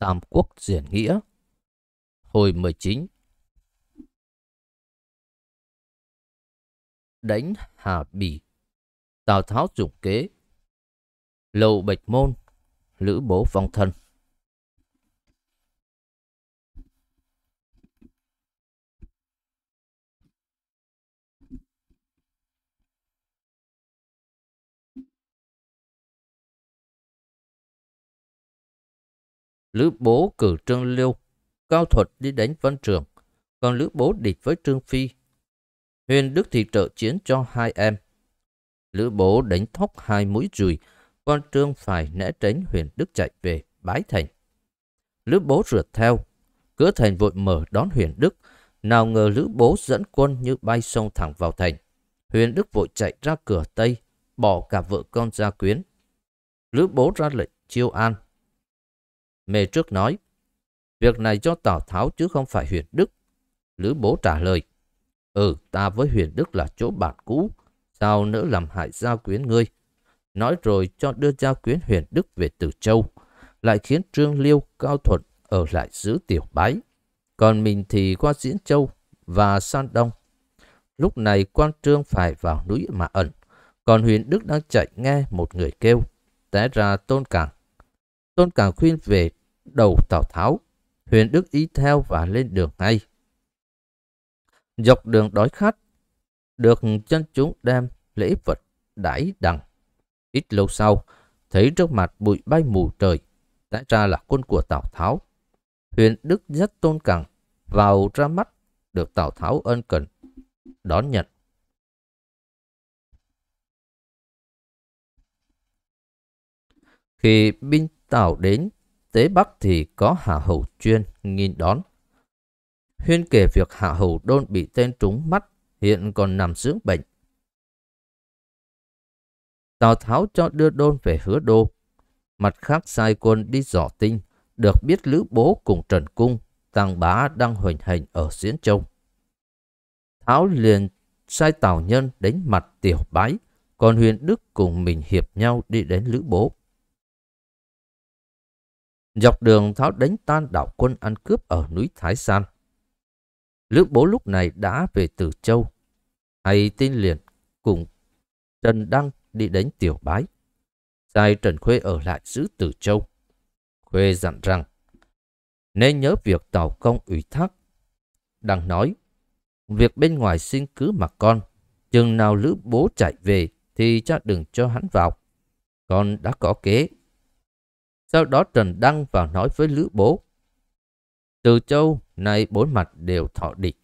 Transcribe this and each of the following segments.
Tam Quốc Diễn Nghĩa Hồi 19 Đánh Hà Bỉ Tào Tháo dùng kế Lầu Bạch Môn Lữ Bố Vong Thân Lữ bố cử Trương Liêu, Cao Thuật đi đánh Văn Trường, còn Lữ bố địch với Trương Phi. Huyền Đức thì trợ chiến cho hai em. Lữ bố đánh thóc hai mũi rùi, con Trương phải né tránh Huyền Đức chạy về Bái Thành. Lữ bố rượt theo, cửa thành vội mở đón Huyền Đức, nào ngờ Lữ bố dẫn quân như bay sông thẳng vào thành. Huyền Đức vội chạy ra cửa Tây, bỏ cả vợ con ra quyến. Lữ bố ra lệnh chiêu an, Mê trước nói, việc này do Tào Tháo chứ không phải huyền đức. Lữ bố trả lời, ừ, ta với huyền đức là chỗ bạn cũ, sao nữa làm hại gia quyến ngươi. Nói rồi cho đưa gia quyến huyền đức về Từ Châu, lại khiến Trương Liêu Cao Thuận ở lại giữ tiểu bái. Còn mình thì qua Diễn Châu và San Đông. Lúc này quan trương phải vào núi mà ẩn, còn huyền đức đang chạy nghe một người kêu, té ra tôn cảng. Tôn cảng khuyên về đầu Tào Tháo. Huyền Đức ý theo và lên đường ngay. Dọc đường đói khát, được dân chúng đem lễ vật đãi đằng. Ít lâu sau, thấy trước mặt bụi bay mù trời, đã ra là quân của Tào Tháo. Huyền Đức rất tôn cẳng, vào ra mắt, được Tào Tháo ân cần, đón nhận. Khi binh Tào đến, Tế Bắc thì có Hạ Hầu Chuyên nghinh đón. Huyên kể việc Hạ Hầu Đôn bị tên trúng mắt, hiện còn nằm dưỡng bệnh. Tào Tháo cho đưa Đôn về hứa đô. Mặt khác sai quân đi dò tinh, được biết Lữ Bố cùng Trần Cung, Tăng Bá đang hoành hành ở Diễn Châu. Tháo liền sai Tào Nhân đánh mặt Tiểu Bái, còn Huyền Đức cùng mình hiệp nhau đi đến Lữ Bố. Dọc đường Tháo đánh tan đạo quân ăn cướp ở núi Thái San. Lữ bố lúc này đã về Từ Châu, hay tin liền cùng Trần Đăng đi đánh Tiểu Bái. Sai Trần Khuê ở lại giữ Từ Châu. Khuê dặn rằng, nên nhớ việc tàu Công ủy thác. Đăng nói, việc bên ngoài xin cứ mặc con, chừng nào Lữ bố chạy về thì cha đừng cho hắn vào. Con đã có kế sau đó Trần Đăng vào nói với Lữ Bố. Từ châu nay bốn mặt đều thọ địch.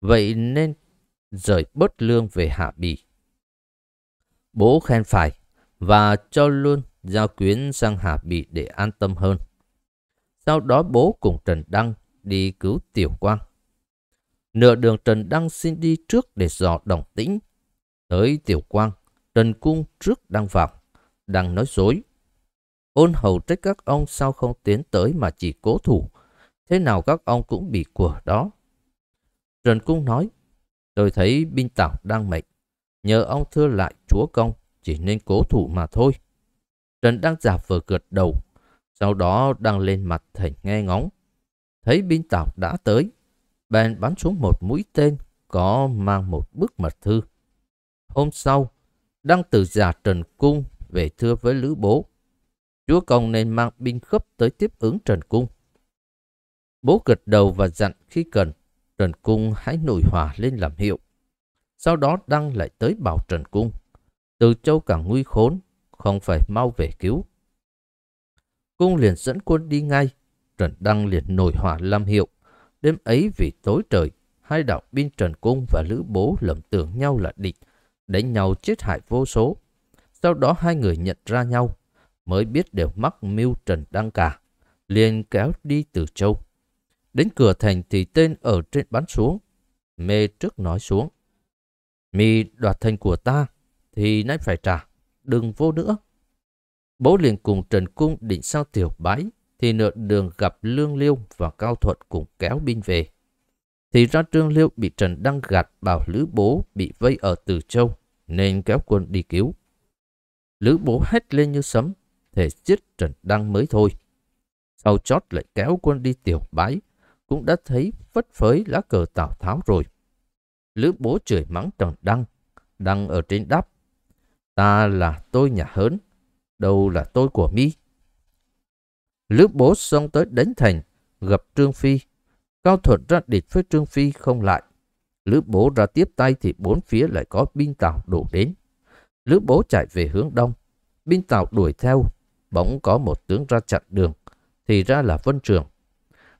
Vậy nên rời bớt lương về Hạ Bì. Bố khen phải và cho luôn giao quyến sang Hạ Bì để an tâm hơn. Sau đó bố cùng Trần Đăng đi cứu Tiểu Quang. Nửa đường Trần Đăng xin đi trước để dò đồng tĩnh. Tới Tiểu Quang, Trần Cung trước đang vào, đang nói dối. Ôn hầu trách các ông sao không tiến tới mà chỉ cố thủ. Thế nào các ông cũng bị của đó. Trần Cung nói, tôi thấy binh tảo đang mệnh. Nhờ ông thưa lại chúa công, chỉ nên cố thủ mà thôi. Trần đang giả vờ gật đầu, sau đó đang lên mặt thầy nghe ngóng. Thấy binh tảo đã tới, bèn bắn xuống một mũi tên có mang một bức mật thư. Hôm sau, đăng từ già Trần Cung về thưa với Lữ Bố chúa công nên mang binh khớp tới tiếp ứng Trần Cung. Bố gật đầu và dặn khi cần, Trần Cung hãy nổi hòa lên làm hiệu. Sau đó Đăng lại tới bảo Trần Cung. Từ châu càng nguy khốn, không phải mau về cứu. Cung liền dẫn quân đi ngay. Trần Đăng liền nổi hòa làm hiệu. Đêm ấy vì tối trời, hai đạo binh Trần Cung và Lữ Bố lầm tưởng nhau là địch, đánh nhau chết hại vô số. Sau đó hai người nhận ra nhau, mới biết đều mắc mưu trần đăng cả, liền kéo đi từ châu. Đến cửa thành thì tên ở trên bắn xuống, mê trước nói xuống. mì đoạt thành của ta, thì nay phải trả, đừng vô nữa. Bố liền cùng Trần Cung định sao tiểu bái, thì nửa đường gặp Lương Liêu và Cao Thuận cùng kéo binh về. Thì ra Trương Liêu bị Trần Đăng gạt bảo Lữ Bố bị vây ở Từ Châu, nên kéo quân đi cứu. Lữ Bố hét lên như sấm, thể giết Trần Đăng mới thôi. Sau chót lại kéo quân đi tiểu bái, cũng đã thấy phất phới lá cờ Tào Tháo rồi. Lữ bố chửi mắng Trần Đăng, Đăng ở trên đắp. Ta là tôi nhà hớn, đâu là tôi của mi. Lữ bố xông tới đánh thành, gặp Trương Phi. Cao thuật ra địch với Trương Phi không lại. Lữ bố ra tiếp tay thì bốn phía lại có binh tàu đổ đến. Lữ bố chạy về hướng đông. Binh tàu đuổi theo, Bỗng có một tướng ra chặn đường, thì ra là Vân Trường.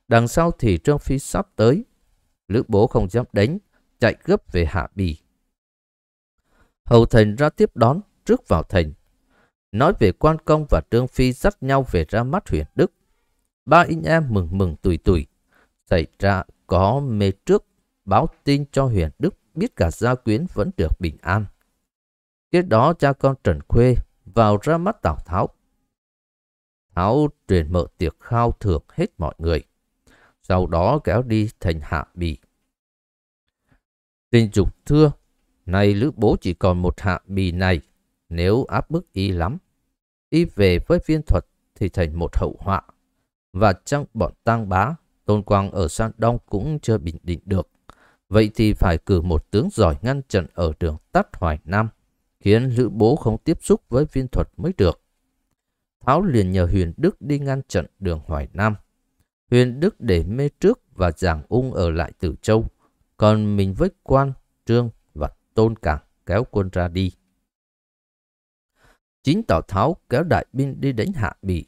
Đằng sau thì Trương Phi sắp tới. Lữ bố không dám đánh, chạy gấp về Hạ Bì. Hầu thành ra tiếp đón, trước vào thành. Nói về quan công và Trương Phi dắt nhau về ra mắt huyền Đức. Ba anh em mừng mừng tùy tùy. Xảy ra có mê trước, báo tin cho huyền Đức biết cả gia quyến vẫn được bình an. kế đó cha con Trần Khuê vào ra mắt Tào Tháo. Áo truyền mở tiệc khao thưởng hết mọi người. Sau đó kéo đi thành hạ bì. Tình trục thưa, nay lữ bố chỉ còn một hạ bì này. Nếu áp bức y lắm, y về với viên thuật thì thành một hậu họa. Và trong bọn tang bá, Tôn Quang ở San Đông cũng chưa bình định được. Vậy thì phải cử một tướng giỏi ngăn chặn ở đường tắt Hoài Nam, khiến Lữ Bố không tiếp xúc với viên thuật mới được. Háo liền nhờ Huyền Đức đi ngăn chặn đường Hoài Nam. Huyền Đức để mê trước và giảng ung ở lại Tử Châu, còn mình với quan, trương và tôn cảng kéo quân ra đi. Chính Tào Tháo kéo đại binh đi đánh Hạ Bỉ.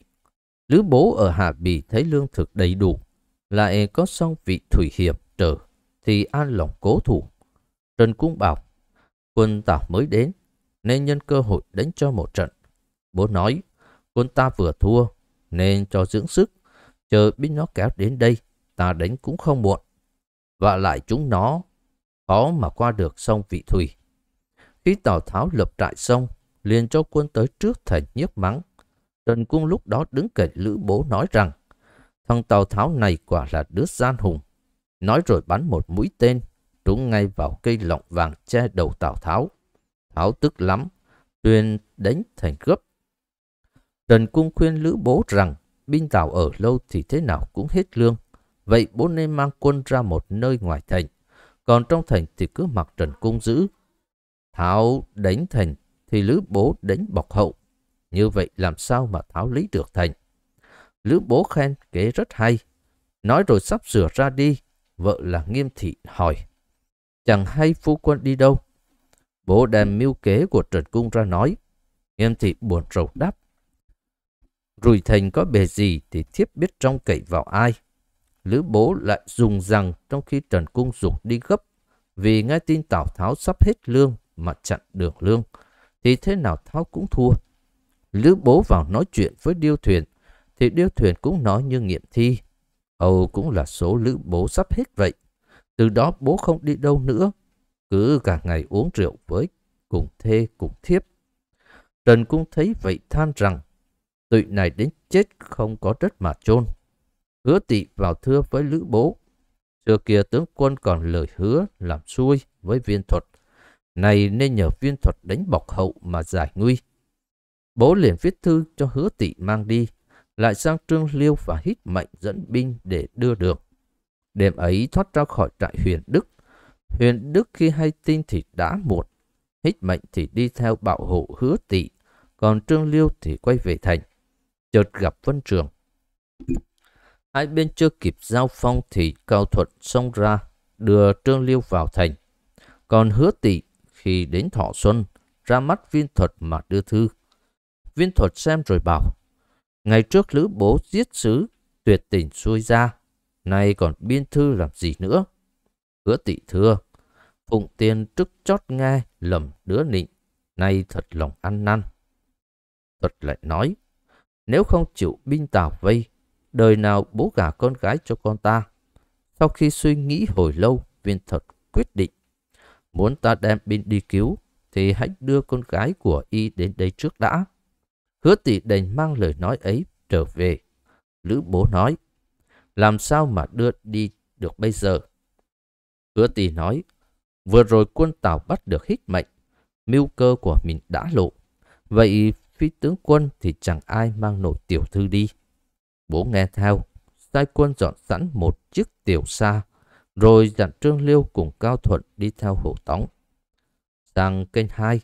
Lữ bố ở Hạ Bỉ thấy lương thực đầy đủ, lại có song vị thủy hiệp trở, thì an lòng cố thủ. Trần Cung bảo, quân Tào mới đến, nên nhân cơ hội đánh cho một trận. Bố nói, quân ta vừa thua, nên cho dưỡng sức, chờ binh nó kéo đến đây, ta đánh cũng không muộn. Và lại chúng nó, khó mà qua được sông Vị Thủy. Khi Tào Tháo lập trại xong, liền cho quân tới trước thành nhiếp mắng. Trần Cung lúc đó đứng cạnh Lữ Bố nói rằng, thằng Tào Tháo này quả là đứa gian hùng. Nói rồi bắn một mũi tên, trúng ngay vào cây lọng vàng che đầu Tào Tháo. Tháo tức lắm, tuyên đánh thành gấp Trần Cung khuyên Lữ Bố rằng binh Tào ở lâu thì thế nào cũng hết lương. Vậy bố nên mang quân ra một nơi ngoài thành. Còn trong thành thì cứ mặc Trần Cung giữ. Tháo đánh thành thì Lữ Bố đánh bọc hậu. Như vậy làm sao mà Tháo lý được thành. Lữ Bố khen kế rất hay. Nói rồi sắp sửa ra đi. Vợ là nghiêm thị hỏi. Chẳng hay phu quân đi đâu. Bố đem mưu kế của Trần Cung ra nói. Nghiêm thị buồn rầu đáp. Rùi thành có bề gì thì thiếp biết trong cậy vào ai. Lữ bố lại dùng rằng trong khi Trần Cung dục đi gấp vì nghe tin Tào Tháo sắp hết lương mà chặn đường lương thì thế nào Tháo cũng thua. Lữ bố vào nói chuyện với Điêu Thuyền thì Điêu Thuyền cũng nói như nghiệm thi. Âu cũng là số Lữ bố sắp hết vậy. Từ đó bố không đi đâu nữa. Cứ cả ngày uống rượu với cùng thê cùng thiếp. Trần Cung thấy vậy than rằng tụi này đến chết không có đất mà chôn hứa tị vào thưa với lữ bố xưa kia tướng quân còn lời hứa làm xuôi với viên thuật này nên nhờ viên thuật đánh bọc hậu mà giải nguy bố liền viết thư cho hứa tị mang đi lại sang trương liêu và hít mệnh dẫn binh để đưa được đêm ấy thoát ra khỏi trại huyền đức huyền đức khi hay tin thì đã muộn hít mệnh thì đi theo bảo hộ hứa tị còn trương liêu thì quay về thành chợt gặp Vân Trường. Hai bên chưa kịp giao phong thì Cao Thuận xông ra, đưa Trương Liêu vào thành. Còn hứa tị khi đến Thọ Xuân, ra mắt viên thuật mà đưa thư. Viên thuật xem rồi bảo, ngày trước Lữ Bố giết sứ, tuyệt tình xuôi ra, nay còn biên thư làm gì nữa. Hứa tị thưa, phụng tiên trước chót nghe lầm đứa nịnh, nay thật lòng ăn năn. Thuật lại nói, nếu không chịu binh tào vây, đời nào bố gả con gái cho con ta. Sau khi suy nghĩ hồi lâu, viên thật quyết định. Muốn ta đem binh đi cứu, thì hãy đưa con gái của y đến đây trước đã. Hứa tỷ đành mang lời nói ấy trở về. Lữ bố nói, làm sao mà đưa đi được bây giờ? Hứa tỷ nói, vừa rồi quân Tào bắt được hít mệnh, mưu cơ của mình đã lộ. Vậy phi tướng quân thì chẳng ai mang nổi tiểu thư đi. Bố nghe theo, sai quân dọn sẵn một chiếc tiểu xa, rồi dặn Trương Liêu cùng Cao Thuận đi theo hộ tống. Sang kênh hai,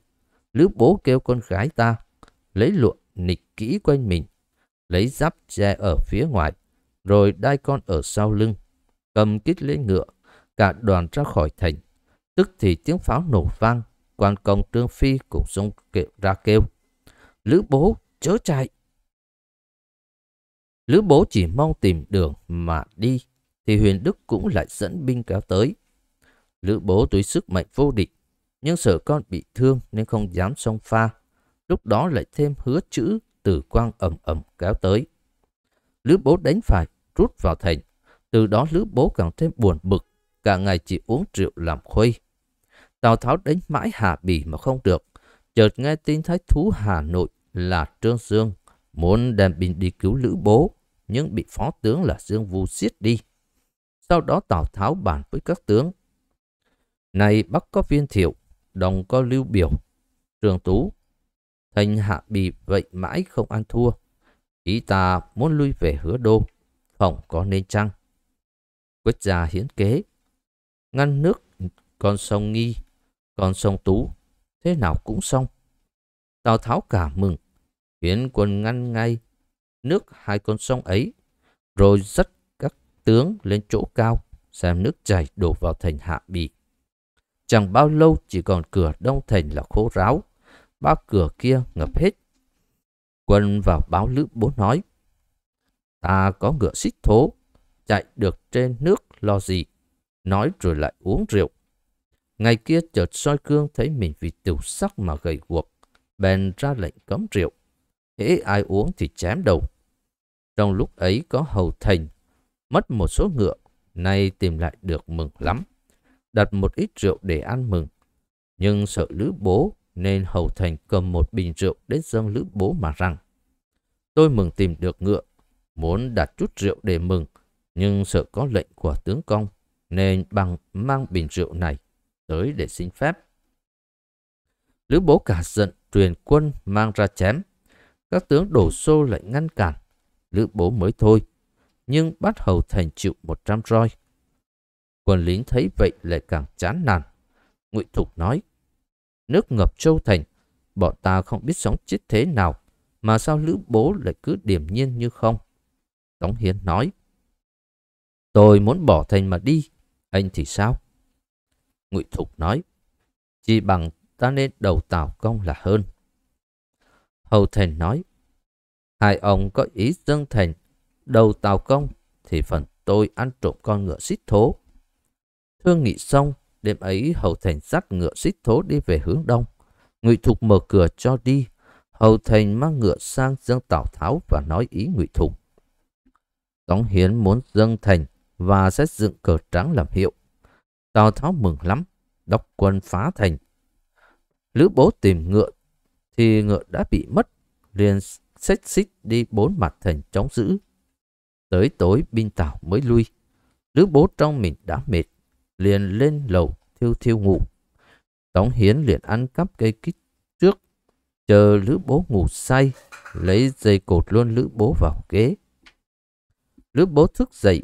Lữ bố kêu con gái ta, lấy lụa nịch kỹ quanh mình, lấy giáp che ở phía ngoài, rồi đai con ở sau lưng, cầm kít lên ngựa, cả đoàn ra khỏi thành. Tức thì tiếng pháo nổ vang, quan công Trương Phi cũng xung ra kêu. Lữ bố chớ chạy. Lữ bố chỉ mong tìm đường mà đi, thì huyền đức cũng lại dẫn binh kéo tới. Lữ bố tuổi sức mạnh vô địch, nhưng sợ con bị thương nên không dám xông pha. Lúc đó lại thêm hứa chữ từ quang ầm ầm kéo tới. Lữ bố đánh phải, rút vào thành. Từ đó lữ bố càng thêm buồn bực, cả ngày chỉ uống rượu làm khuây. Tào Tháo đánh mãi Hà Bì mà không được. Chợt nghe tin Thái Thú Hà Nội là Trương Dương muốn đem binh đi cứu Lữ Bố nhưng bị phó tướng là Dương Vu giết đi. Sau đó Tào Tháo bàn với các tướng. Này Bắc có viên thiệu, Đồng có lưu biểu, Trường Tú. Thành hạ bị vậy mãi không ăn thua. Ý ta muốn lui về hứa đô, phòng có nên chăng? Quyết gia hiến kế, ngăn nước con sông Nghi, con sông Tú, thế nào cũng xong. Tào Tháo cả mừng, khiến quân ngăn ngay nước hai con sông ấy, rồi dắt các tướng lên chỗ cao, xem nước chảy đổ vào thành Hạ Bì. Chẳng bao lâu chỉ còn cửa đông thành là khô ráo, ba cửa kia ngập hết. Quân vào báo lữ bố nói, ta có ngựa xích thố, chạy được trên nước lo gì, nói rồi lại uống rượu. Ngày kia chợt soi cương thấy mình vì tiểu sắc mà gầy guộc, bèn ra lệnh cấm rượu hễ ai uống thì chém đầu. Trong lúc ấy có hầu thành, mất một số ngựa, nay tìm lại được mừng lắm. Đặt một ít rượu để ăn mừng, nhưng sợ lữ bố nên hầu thành cầm một bình rượu đến dâng lữ bố mà rằng. Tôi mừng tìm được ngựa, muốn đặt chút rượu để mừng, nhưng sợ có lệnh của tướng công, nên bằng mang bình rượu này tới để xin phép. Lữ bố cả giận truyền quân mang ra chém. Các tướng đổ xô lại ngăn cản. Lữ bố mới thôi. Nhưng bắt hầu thành chịu 100 roi. Quân lính thấy vậy lại càng chán nản. Ngụy Thục nói. Nước ngập châu thành. Bọn ta không biết sống chết thế nào. Mà sao Lữ bố lại cứ điềm nhiên như không? Tống Hiến nói. Tôi muốn bỏ thành mà đi. Anh thì sao? Ngụy Thục nói. Chỉ bằng ta nên đầu tảo công là hơn. Hầu Thành nói, hai ông có ý dân thành đầu tàu công thì phần tôi ăn trộm con ngựa xích thố. Thương nghị xong, đêm ấy Hầu Thành dắt ngựa xích thố đi về hướng đông. Ngụy Thục mở cửa cho đi. Hầu Thành mang ngựa sang dân Tào Tháo và nói ý Ngụy Thục. Tống Hiến muốn dân thành và sẽ dựng cờ trắng làm hiệu. Tào Tháo mừng lắm, đốc quân phá thành. Lữ bố tìm ngựa thì ngựa đã bị mất, liền xách xích đi bốn mặt thành chống giữ. Tới tối binh tảo mới lui, lữ bố trong mình đã mệt, liền lên lầu thiêu thiêu ngủ. Tống Hiến liền ăn cắp cây kích trước, chờ lữ bố ngủ say, lấy dây cột luôn lữ bố vào ghế. Lữ bố thức dậy,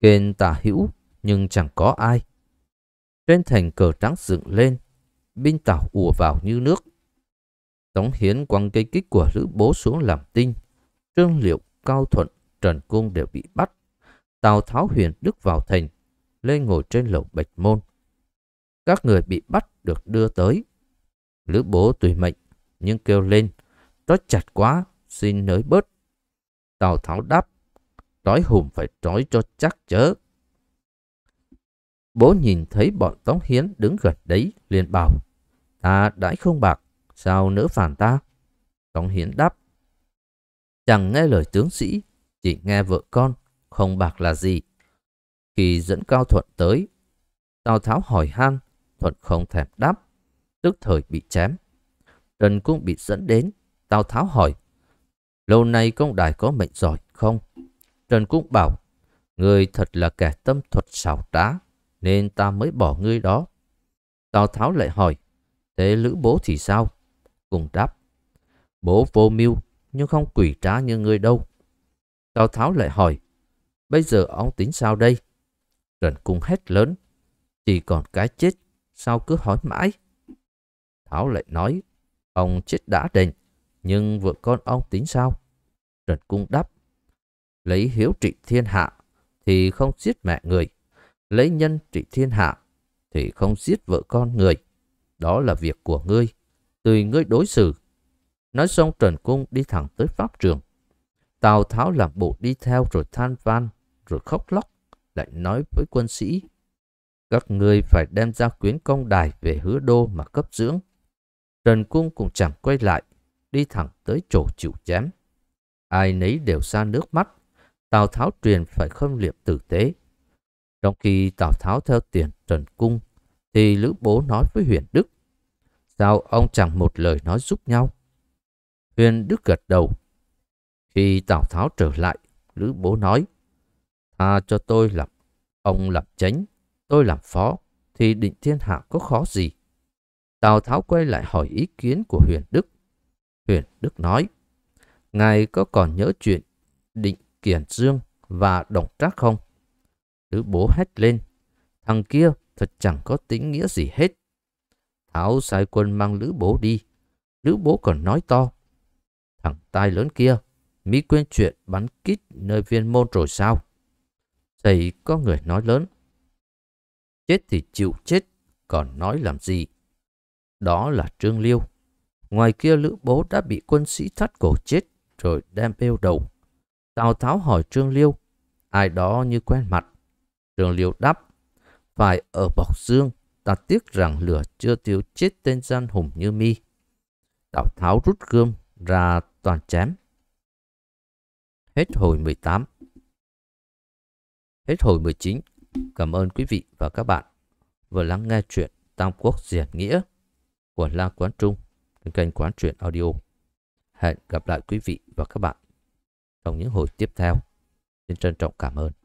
kênh tả hữu nhưng chẳng có ai. Trên thành cờ trắng dựng lên, binh tàu ùa vào như nước. Tống Hiến quăng cây kích của Lữ Bố xuống làm tinh. Trương Liệu, Cao Thuận, Trần Cung đều bị bắt. Tào Tháo Huyền Đức vào thành, lên ngồi trên lầu Bạch Môn. Các người bị bắt được đưa tới. Lữ Bố tùy mệnh, nhưng kêu lên, trói chặt quá, xin nới bớt. Tào Tháo đáp, trói hùm phải trói cho chắc chớ. Bố nhìn thấy bọn Tống Hiến đứng gần đấy, liền bảo, ta đãi không bạc, sao nỡ phản ta? Tống Hiến đáp, chẳng nghe lời tướng sĩ, chỉ nghe vợ con, không bạc là gì. Khi dẫn Cao Thuận tới, Tào Tháo hỏi han, Thuận không thèm đáp, tức thời bị chém. Trần cũng bị dẫn đến, Tào Tháo hỏi, lâu nay công đài có mệnh giỏi không? Trần cũng bảo, người thật là kẻ tâm thuật xảo trá, nên ta mới bỏ ngươi đó. Tào Tháo lại hỏi, thế Lữ Bố thì sao? Cùng đáp, bố vô mưu nhưng không quỷ trá như ngươi đâu. Tào Tháo lại hỏi, bây giờ ông tính sao đây? Trần Cung hét lớn, chỉ còn cái chết, sao cứ hỏi mãi? Tháo lại nói, ông chết đã đền, nhưng vợ con ông tính sao? Trần Cung đáp, lấy hiếu trị thiên hạ thì không giết mẹ người lấy nhân trị thiên hạ, thì không giết vợ con người. Đó là việc của ngươi, tùy ngươi đối xử. Nói xong Trần Cung đi thẳng tới pháp trường. Tào Tháo làm bộ đi theo rồi than van, rồi khóc lóc, lại nói với quân sĩ. Các ngươi phải đem ra quyến công đài về hứa đô mà cấp dưỡng. Trần Cung cũng chẳng quay lại, đi thẳng tới chỗ chịu chém. Ai nấy đều xa nước mắt, Tào Tháo truyền phải không liệm tử tế. Trong khi Tào Tháo theo tiền Trần Cung, thì Lữ Bố nói với Huyền Đức, sao ông chẳng một lời nói giúp nhau? Huyền Đức gật đầu. Khi Tào Tháo trở lại, Lữ Bố nói, tha cho tôi làm, ông làm chánh, tôi làm phó, thì định thiên hạ có khó gì? Tào Tháo quay lại hỏi ý kiến của Huyền Đức. Huyền Đức nói, Ngài có còn nhớ chuyện định Kiển Dương và Đồng Trác không? Thứ bố hét lên. Thằng kia thật chẳng có tính nghĩa gì hết. Tháo sai quân mang lữ bố đi. Lữ bố còn nói to. Thằng tai lớn kia, Mỹ quên chuyện bắn kít nơi viên môn rồi sao? Thầy có người nói lớn. Chết thì chịu chết, còn nói làm gì? Đó là Trương Liêu. Ngoài kia Lữ Bố đã bị quân sĩ thắt cổ chết rồi đem bêu đầu. Tào Tháo hỏi Trương Liêu, ai đó như quen mặt. Trường Liêu đáp, phải ở Bọc Dương, ta tiếc rằng lửa chưa tiêu chết tên gian hùng như mi. Tào Tháo rút gươm ra toàn chém. Hết hồi 18 Hết hồi 19 Cảm ơn quý vị và các bạn vừa lắng nghe chuyện Tam Quốc diệt Nghĩa của La Quán Trung trên kênh Quán Truyện Audio. Hẹn gặp lại quý vị và các bạn trong những hồi tiếp theo. Xin trân trọng cảm ơn.